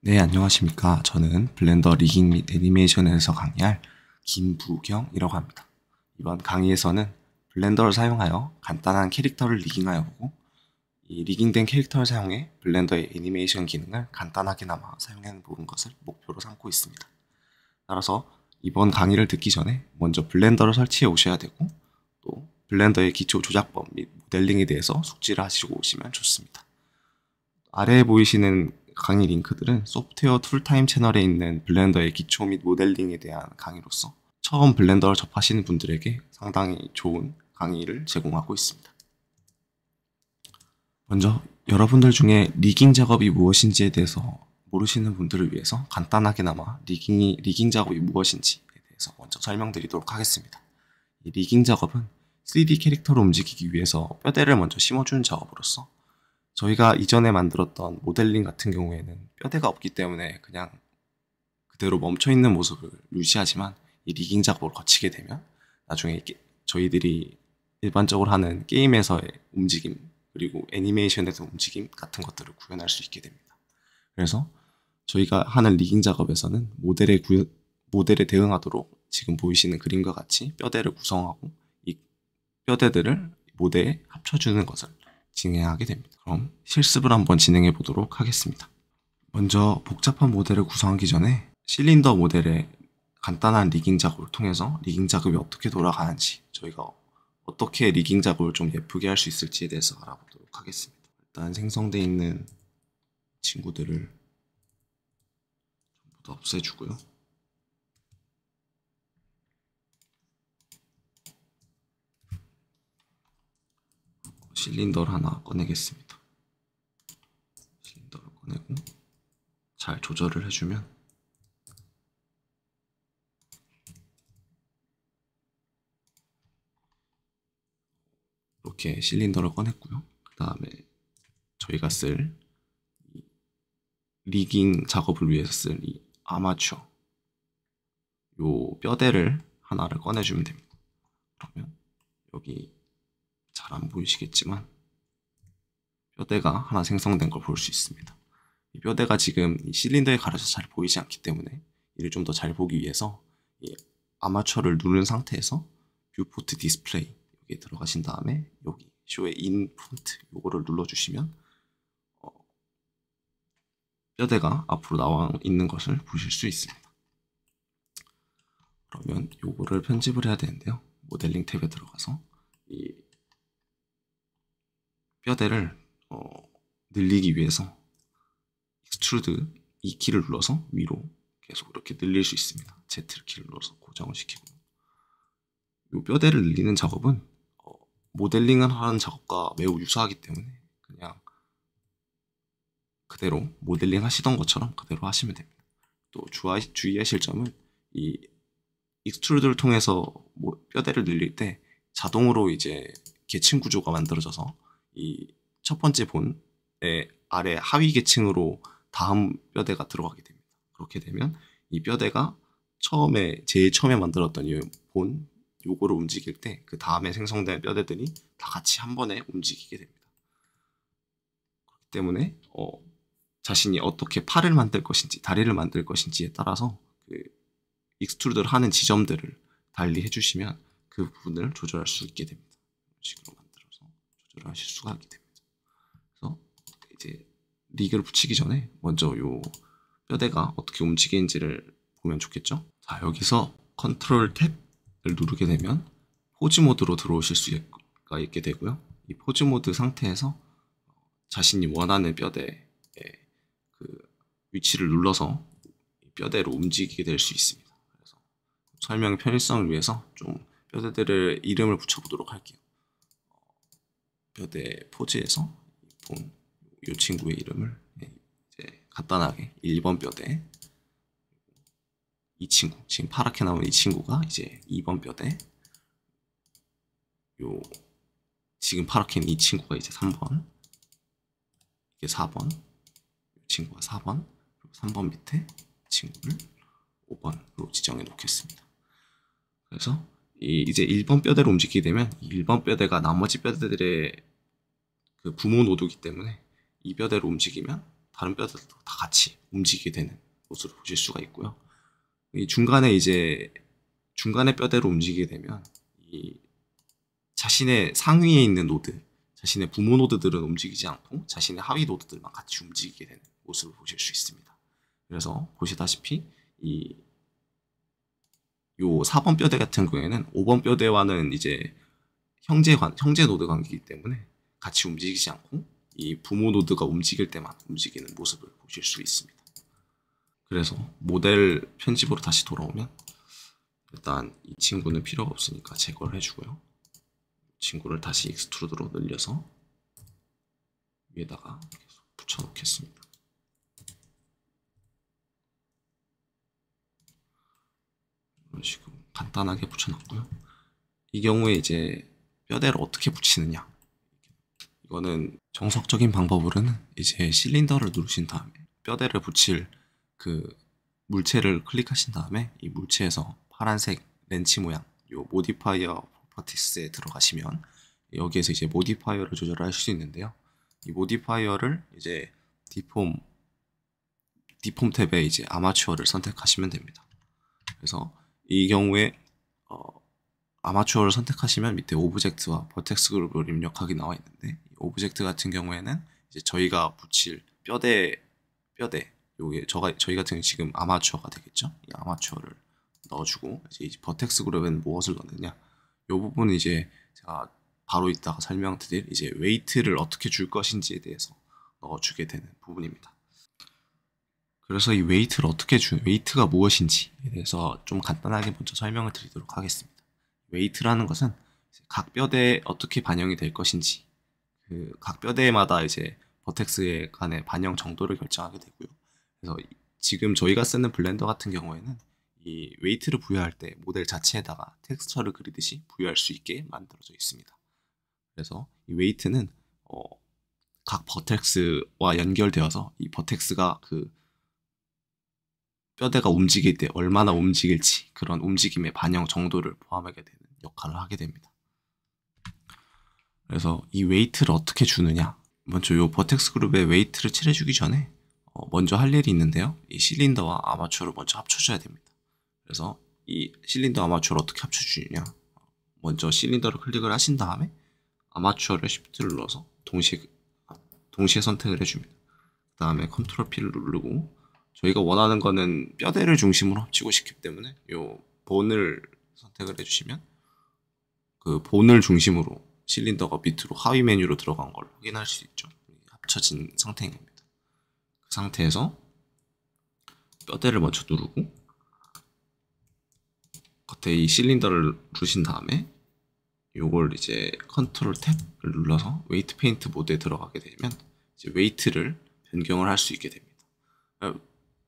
네, 안녕하십니까. 저는 블렌더 리깅 및 애니메이션에서 강의할 김부경이라고 합니다. 이번 강의에서는 블렌더를 사용하여 간단한 캐릭터를 리깅하여 보고 이 리깅된 캐릭터를 사용해 블렌더의 애니메이션 기능을 간단하게나마 사용해 보는 것을 목표로 삼고 있습니다. 따라서 이번 강의를 듣기 전에 먼저 블렌더를 설치해 오셔야 되고 또 블렌더의 기초 조작법 및 모델링에 대해서 숙지를 하시고 오시면 좋습니다. 아래에 보이시는 강의 링크들은 소프트웨어 툴타임 채널에 있는 블렌더의 기초 및 모델링에 대한 강의로서 처음 블렌더를 접하시는 분들에게 상당히 좋은 강의를 제공하고 있습니다. 먼저 여러분들 중에 리깅 작업이 무엇인지에 대해서 모르시는 분들을 위해서 간단하게나마 리깅이, 리깅 작업이 무엇인지에 대해서 먼저 설명드리도록 하겠습니다. 이 리깅 작업은 3D 캐릭터로 움직이기 위해서 뼈대를 먼저 심어주는 작업으로서 저희가 이전에 만들었던 모델링 같은 경우에는 뼈대가 없기 때문에 그냥 그대로 멈춰있는 모습을 유지하지만 이 리깅 작업을 거치게 되면 나중에 저희들이 일반적으로 하는 게임에서의 움직임 그리고 애니메이션에서 움직임 같은 것들을 구현할 수 있게 됩니다. 그래서 저희가 하는 리깅 작업에서는 모델에, 구 모델에 대응하도록 지금 보이시는 그림과 같이 뼈대를 구성하고 뼈대들을 음. 모대에 합쳐주는 것을 진행하게 됩니다. 그럼 실습을 한번 진행해 보도록 하겠습니다. 먼저 복잡한 모델을 구성하기 전에 실린더 모델의 간단한 리깅 작업을 통해서 리깅 작업이 어떻게 돌아가는지 저희가 어떻게 리깅 작업을 좀 예쁘게 할 수 있을지에 대해서 알아보도록 하겠습니다. 일단 생성되어 있는 친구들을 전부 다 없애주고요. 실린더를 하나 꺼내겠습니다. 실린더를 꺼내고 잘 조절을 해주면 이렇게 실린더를 꺼냈고요. 그 다음에 저희가 쓸 리깅 작업을 위해서 쓸 이 아마추어 요 뼈대를 하나를 꺼내주면 됩니다. 그러면 여기 잘안 보이시겠지만 뼈대가 하나 생성된 걸 볼 수 있습니다. 이 뼈대가 지금 이 실린더에 가려서 잘 보이지 않기 때문에 이를 좀 더 잘 보기 위해서 아마추어를 누른 상태에서 뷰포트 디스플레이 여기 에 들어가신 다음에 여기 쇼의 인프트 요거를 눌러주시면 어, 뼈대가 앞으로 나와 있는 것을 보실 수 있습니다. 그러면 요거를 편집을 해야 되는데요. 모델링 탭에 들어가서 이 뼈대를 어, 늘리기 위해서 익스트루드 이 키를 눌러서 위로 계속 이렇게 늘릴 수 있습니다. Z 키를 눌러서 고정을 시키고 이 뼈대를 늘리는 작업은 어, 모델링을 하는 작업과 매우 유사하기 때문에 그냥 그대로 모델링 하시던 것처럼 그대로 하시면 됩니다. 또 주의하실 점은 이 익스트루드를 통해서 뭐 뼈대를 늘릴 때 자동으로 이제 계층 구조가 만들어져서 이첫 번째 본의 아래 하위 계층으로 다음 뼈대가 들어가게 됩니다. 그렇게 되면 이 뼈대가 처음에 제일 처음에 만들었던 이 본 요거를 움직일 때 그 다음에 생성된 뼈대들이 다 같이 한 번에 움직이게 됩니다. 그렇기 때문에 어, 자신이 어떻게 팔을 만들 것인지 다리를 만들 것인지에 따라서 그 익스트루드를 하는 지점들을 달리 해주시면 그 부분을 조절할 수 있게 됩니다. 식으로 변수를 실수가 있게 됩니다. 그래서 이제 리그를 붙이기 전에 먼저 요 뼈대가 어떻게 움직이는지를 보면 좋겠죠? 자, 여기서 컨트롤 탭을 누르게 되면 포즈 모드로 들어오실 수가 있게 되고요. 이 포즈 모드 상태에서 자신이 원하는 뼈대의 그 위치를 눌러서 뼈대로 움직이게 될 수 있습니다. 그래서 설명 편의성을 위해서 좀 뼈대들을 이름을 붙여보도록 할게요. 표대 포즈에서 본이 친구의 이름을 이제 간단하게 1번 뼈대 이 친구 지금 파랗게 나온 이 친구가 이제 2번 뼈대 요 지금 파랗게 이 친구가 이제 3번 이게 4번 이 친구가 4번 그리고 3번 밑에 친구를 5번으로 지정해 놓겠습니다 그래서 이 이제 1번 뼈대로 움직이게 되면 1번 뼈대가 나머지 뼈대들의 그 부모 노도기 때문에 이 뼈대를 움직이면 다른 뼈들도 다 같이 움직이게 되는 것으로 보실 수가 있고요. 이 중간에 이제 중간에 뼈대로 움직이게 되면 이 자신의 상위에 있는 노드, 자신의 부모 노드들은 움직이지 않고 자신의 하위 노드들만 같이 움직이게 되는 모습을 보실 수 있습니다. 그래서 보시다시피 이 요 4번 뼈대 같은 경우에는 5번 뼈대와는 이제 형제 관, 형제 노드 관계이기 때문에 같이 움직이지 않고 이 부모 노드가 움직일 때만 움직이는 모습을 보실 수 있습니다. 그래서 모델 편집으로 다시 돌아오면 일단 이 친구는 필요가 없으니까 제거를 해주고요. 친구를 다시 익스트루드로 늘려서 위에다가 계속 붙여놓겠습니다. 이런 식으로 간단하게 붙여놨고요. 이 경우에 이제 뼈대를 어떻게 붙이느냐 이거는 정석적인 방법으로는 이제 실린더를 누르신 다음에 뼈대를 붙일 그 물체를 클릭하신 다음에 이 물체에서 파란색 렌치 모양 요 모디파이어 프로퍼티스에 들어가시면 여기에서 이제 모디파이어를 조절을 하수 있는데요. 이 모디파이어를 이제 디폼 디폼 탭에 이제 아마추어를 선택하시면 됩니다. 그래서 이 경우에 어, 아마추어를 선택하시면 밑에 오브젝트와 버텍스 그룹을 입력하기 나와 있는데 오브젝트 같은 경우에는 이제 저희가 붙일 뼈대 뼈대 요게 저가 저희 같은 지금 아마추어가 되겠죠. 이 아마추어를 넣어주고 이제 버텍스 그룹에는 무엇을 넣느냐. 요 부분은 이제 제가 바로 이따가 설명드릴 이제 웨이트를 어떻게 줄 것인지에 대해서 넣어주게 되는 부분입니다. 그래서 이 웨이트를 어떻게 주 웨이트가 무엇인지에 대해서 좀 간단하게 먼저 설명을 드리도록 하겠습니다. 웨이트라는 것은 각 뼈대에 어떻게 반영이 될 것인지 그각 뼈대마다 이제 버텍스에 간의 반영 정도를 결정하게 되고요. 그래서 지금 저희가 쓰는 블렌더 같은 경우에는 이 웨이트를 부여할 때 모델 자체에다가 텍스처를 그리듯이 부여할 수 있게 만들어져 있습니다. 그래서 이 웨이트는 어, 각 버텍스와 연결되어서 이 버텍스가 그 뼈대가 움직일 때 얼마나 움직일지 그런 움직임의 반영 정도를 포함하게 되는 역할을 하게 됩니다. 그래서 이 웨이트를 어떻게 주느냐 먼저 뭐 요 버텍스 그룹의 웨이트를 칠해주기 전에 어, 먼저 할 일이 있는데요 이 실린더와 아마추어를 먼저 합쳐줘야 됩니다 그래서 이 실린더 아마추어를 어떻게 합쳐주느냐 먼저 실린더를 클릭을 하신 다음에 아마추어를 s h i 를 눌러서 동시에, 아, 동시에 선택을 해줍니다 그 다음에 컨트롤 P를 누르고 저희가 원하는 거는 뼈대를 중심으로 합치고 싶기 때문에 요 본을 선택을 해주시면 그 본을 중심으로 실린더가 밑으로 하위 메뉴로 들어간 걸 확인할 수 있죠. 합쳐진 상태인 겁니다. 그 상태에서 뼈대를 먼저 누르고 겉에 이 실린더를 누르신 다음에 요걸 이제 컨트롤 탭을 눌러서 웨이트 페인트 모드에 들어가게 되면 이제 웨이트를 변경을 할 수 있게 됩니다.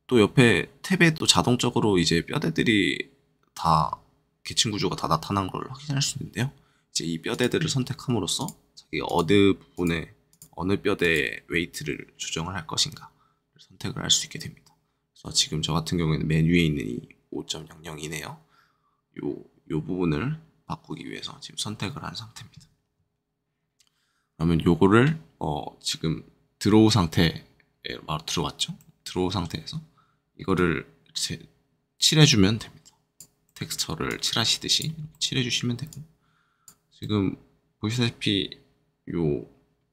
또 옆에 탭에 또 자동적으로 이제 뼈대들이 다 계층 구조가 다 나타난 걸 확인할 수 있는데요. 이제 이 뼈대들을 선택함으로써 자기 어느 부분에 어느 뼈대의 웨이트를 조정을 할 것인가 선택을 할 수 있게 됩니다. 그래서 지금 저 같은 경우에는 메뉴에 있는 이 5.00이네요. 요, 요 부분을 바꾸기 위해서 지금 선택을 한 상태입니다. 그러면 요거를 어, 지금 드로우 상태에 예, 바로 들어왔죠? 드로우 상태에서 이거를 칠해주면 됩니다. 텍스처를 칠하시듯이 칠해주시면 되고 지금 보시다시피 요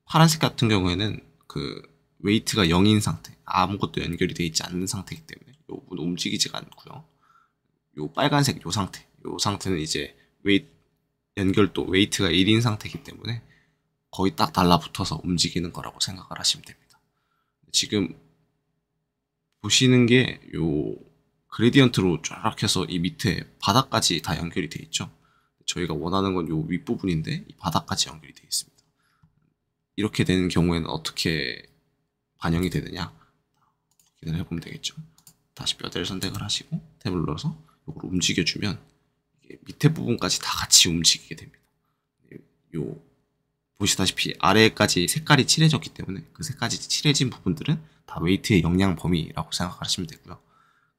파란색 같은 경우에는 그 웨이트가 0인 상태 아무것도 연결이 되어 있지 않는 상태이기 때문에 요 부분 움직이지가 않고요 요 빨간색 요 상태 요 상태는 이제 웨이트 연결도 웨이트가 1인 상태이기 때문에 거의 딱 달라붙어서 움직이는 거라고 생각을 하시면 됩니다 지금 보시는 게요 그레디언트로 쫙 해서 이 밑에 바닥까지 다 연결이 되어 있죠 저희가 원하는 건 요 윗부분인데 이 바닥까지 연결이 되어 있습니다. 이렇게 되는 경우에는 어떻게 반영이 되느냐 확인을 해보면 되겠죠. 다시 뼈대를 선택을 하시고 탭을 눌러서 이걸 움직여주면 밑에 부분까지 다 같이 움직이게 됩니다. 요 보시다시피 아래까지 색깔이 칠해졌기 때문에 그 색깔이 칠해진 부분들은 다 웨이트의 영향 범위라고 생각하시면 되고요.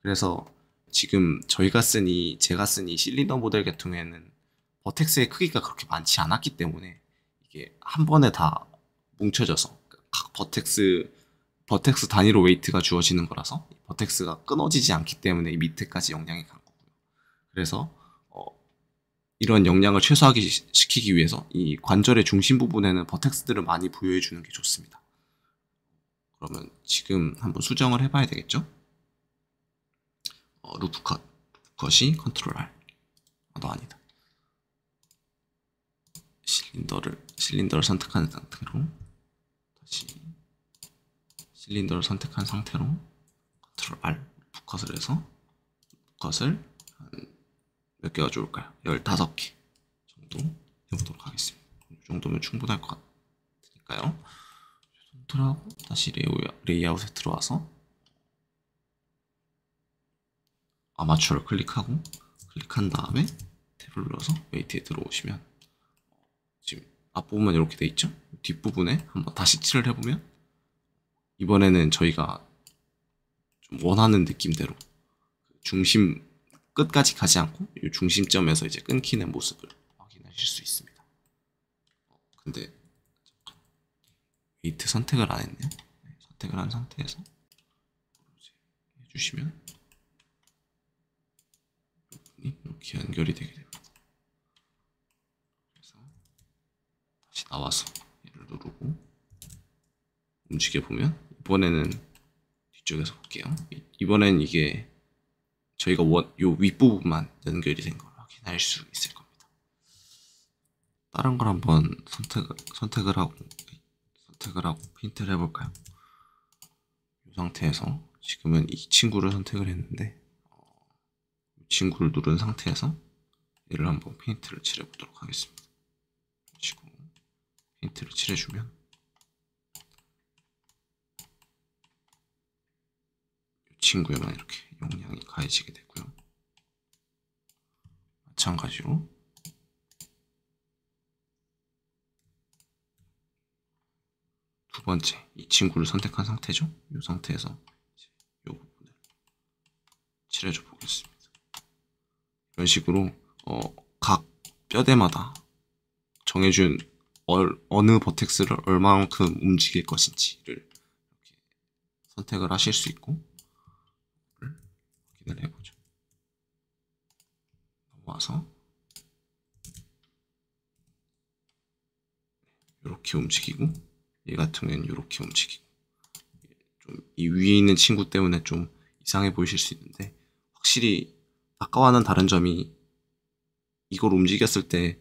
그래서 지금 저희가 쓴 이 제가 쓴 이 실린더 모델 계통에는 버텍스의 크기가 그렇게 많지 않았기 때문에 이게 한 번에 다 뭉쳐져서 각 버텍스 버텍스 단위로 웨이트가 주어지는 거라서 버텍스가 끊어지지 않기 때문에 밑에까지 영향이 간 거고요. 그래서 어, 이런 영향을 최소화게 시키기 위해서 이 관절의 중심 부분에는 버텍스들을 많이 부여해 주는 게 좋습니다. 그러면 지금 한번 수정을 해봐야 되겠죠? 어, 루프 컷, 루프 컷이 컨트롤 R. 아, 너 아니다. 실린더를 실린더를 선택한 상태로 다시 실린더를 선택한 상태로 컨트롤 R 컷을 해서 부 컷을 몇 개가 좋을까요? 15개 정도 해보도록 하겠습니다. 이 정도면 충분할 것 같으니까요. 컨트롤하고 다시 레이아웃에 들어와서 아마추어를 클릭하고 클릭한 다음에 탭을 눌러서 웨이트에 들어오시면 지금 앞부분만 이렇게 돼 있죠? 뒷부분에 한번 다시 칠을 해보면 이번에는 저희가 좀 원하는 느낌대로 중심 끝까지 가지 않고 이 중심점에서 이제 끊기는 모습을 확인하실 수 있습니다. 근데 웨트 선택을 안 했네요. 네, 선택을 한 상태에서 해주시면 이렇게 연결이 되게 나와서 얘를 누르고 움직여 보면 이번에는 뒤쪽에서 볼게요. 이번엔 이게 저희가 원, 요 윗부분만 연결이 된 걸 확인할 수 있을 겁니다. 다른 걸 한번 선택, 선택을 하고 선택을 하고 페인트를 해볼까요? 이 상태에서 지금은 이 친구를 선택을 했는데 어, 이 친구를 누른 상태에서 얘를 한번 페인트를 칠해보도록 하겠습니다. 그리고 벨트를 칠해주면 이 친구에만 이렇게 용량이 가해지게 되고요. 마찬가지로 두 번째 이 친구를 선택한 상태죠. 이 상태에서 이 부분을 칠해줘 보겠습니다. 이런 식으로 어, 각 뼈대마다 정해준 어느 버텍스를 얼마만큼 움직일 것인지를 이렇게 선택을 하실 수 있고 확인을 해보죠. 와서 이렇게 움직이고 얘 같은 경우에는 이렇게 움직이고 좀 이 위에 있는 친구 때문에 좀 이상해 보이실 수 있는데 확실히 아까와는 다른 점이 이걸 움직였을 때이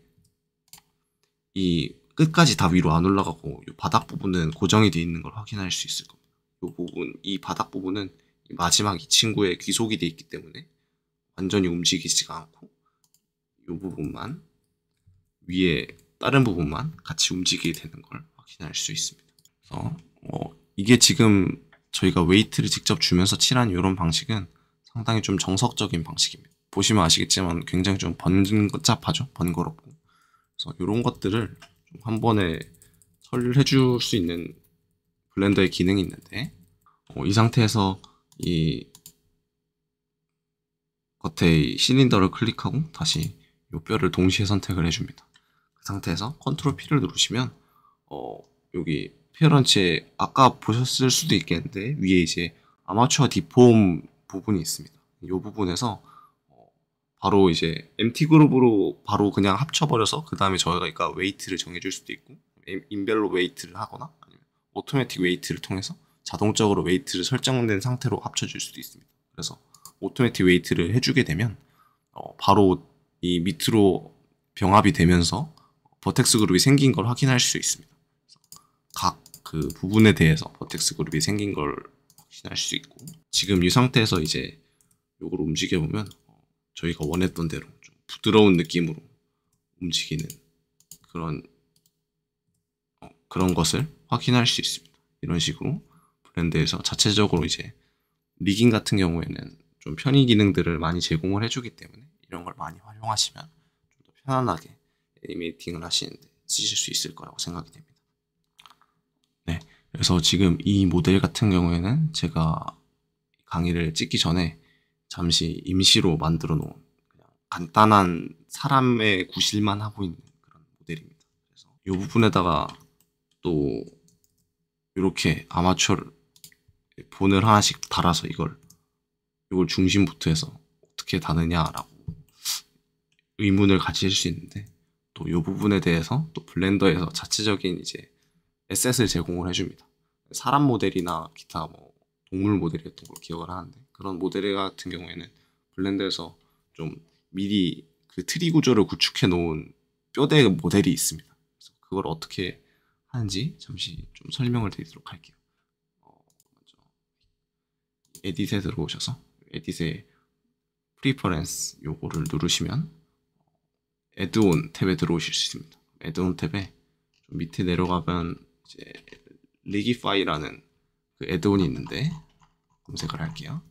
끝까지 다 위로 안 올라가고 이 바닥 부분은 고정이 되어 있는 걸 확인할 수 있을 겁니다. 이 부분, 이 바닥 부분은 마지막 이친구의 귀속이 되어 있기 때문에 완전히 움직이지가 않고 이 부분만 위에 다른 부분만 같이 움직이게 되는 걸 확인할 수 있습니다. 그래서 어, 이게 지금 저희가 웨이트를 직접 주면서 칠한 이런 방식은 상당히 좀 정석적인 방식입니다. 보시면 아시겠지만 굉장히 좀 번잡하죠? 번거롭고. 그래서 이런 것들을 한 번에 처리를 해줄 수 있는 블렌더의 기능이 있는데 어, 이 상태에서 이 겉에 이 실린더를 클릭하고 다시 이 뼈를 동시에 선택을 해줍니다. 그 상태에서 컨트롤 P를 누르시면 어, 여기 피어런치에 아까 보셨을 수도 있겠는데 위에 이제 아마추어 디폼 부분이 있습니다. 이 부분에서 바로 이제 MT 그룹으로 바로 그냥 합쳐버려서 그 다음에 저희가 그러니까 웨이트를 정해줄 수도 있고 인별로 웨이트를 하거나 아니면 오토매틱 웨이트를 통해서 자동적으로 웨이트를 설정된 상태로 합쳐줄 수도 있습니다. 그래서 오토매틱 웨이트를 해주게 되면 어, 바로 이 밑으로 병합이 되면서 버텍스 그룹이 생긴 걸 확인할 수 있습니다. 각 그 부분에 대해서 버텍스 그룹이 생긴 걸 확인할 수 있고 지금 이 상태에서 이제 이걸 움직여 보면 저희가 원했던 대로 좀 부드러운 느낌으로 움직이는 그런 어, 그런 것을 확인할 수 있습니다. 이런 식으로 브랜드에서 자체적으로 이제 리깅 같은 경우에는 좀 편의 기능들을 많이 제공을 해주기 때문에 이런 걸 많이 활용하시면 좀 더 편안하게 애니메이팅을 하시는데 쓰실 수 있을 거라고 생각이 됩니다. 네, 그래서 지금 이 모델 같은 경우에는 제가 강의를 찍기 전에 잠시 임시로 만들어 놓은 그냥 간단한 사람의 구실만 하고 있는 그런 모델입니다. 그래서 이 부분에다가 또 이렇게 아마추어 본을 하나씩 달아서 이걸 이걸 중심부터 해서 어떻게 다느냐라고 의문을 가질 수 있는데 또 이 부분에 대해서 또 블렌더에서 자체적인 이제 에셋을 제공을 해줍니다. 사람 모델이나 기타 뭐 동물 모델 이었던걸 기억을 하는데 그런 모델 같은 경우에는 블렌더에서 좀 미리 그 트리 구조를 구축해 놓은 뼈대 모델이 있습니다. 그래서 그걸 어떻게 하는지 잠시 좀 설명을 드리도록 할게요. 어, 먼저 에딧에 들어오셔서 에디셋 프리퍼런스 요거를 누르시면 에드온 탭에 들어오실 수 있습니다. 에드온 탭에 밑에 내려가면 이제 리기파이라는 그 에드온이 있는데 검색을 할게요.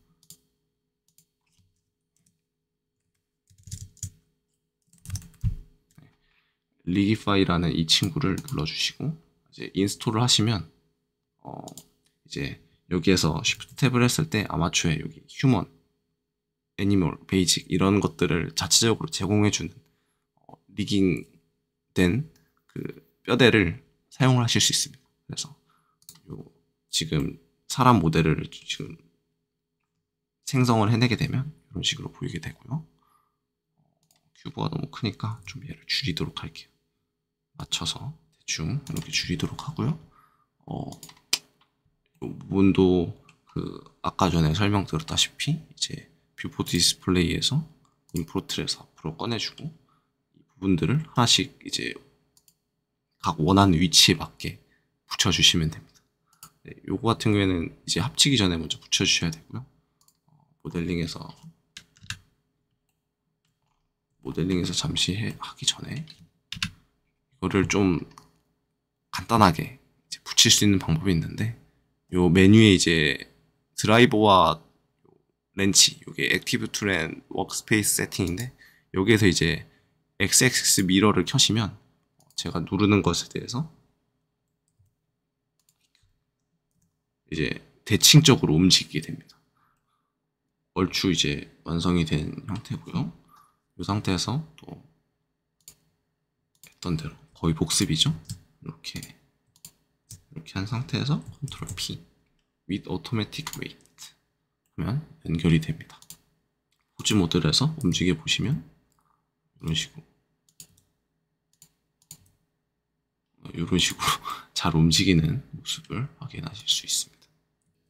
리기파이라는 이 친구를 눌러주시고 이제 인스톨을 하시면 어 이제 여기에서 쉬프트 탭을 했을 때 아마추어의 여기 휴먼, 애니멀, 베이직 이런 것들을 자체적으로 제공해주는 어, 리깅된 그 뼈대를 사용을 하실 수 있습니다. 그래서 지금 사람 모델을 지금 생성을 해내게 되면 이런 식으로 보이게 되고요. 어, 큐브가 너무 크니까 좀 얘를 줄이도록 할게요. 맞춰서 대충 이렇게 줄이도록 하고요. 어, 분도그 아까 전에 설명드렸다시피 이제 뷰포 디스플레이에서 인프로틀에서 앞으로 꺼내주고 이 부분들을 하나씩 이제 각 원하는 위치에 맞게 붙여주시면 됩니다. 네, 요거 같은 경우에는 이제 합치기 전에 먼저 붙여주셔야 되고요. 어, 모델링에서 모델링에서 잠시 해, 하기 전에 이거를 좀 간단하게 붙일 수 있는 방법이 있는데 요 메뉴에 이제 드라이버와 렌치 요게 액티브 툴앤 워크스페이스 세팅인데 여기에서 이제 XXX 미러를 켜시면 제가 누르는 것에 대해서 이제 대칭적으로 움직이게 됩니다. 얼추 이제 완성이 된 형태고요. 이 상태에서 또 했던 대로 거의 복습이죠. 이렇게 이렇게 한 상태에서 컨트롤 P with automatic weight 하면 연결이 됩니다. 호주 모델에서 움직여 보시면 이런 식으로 이런 식으로 잘 움직이는 모습을 확인하실 수 있습니다.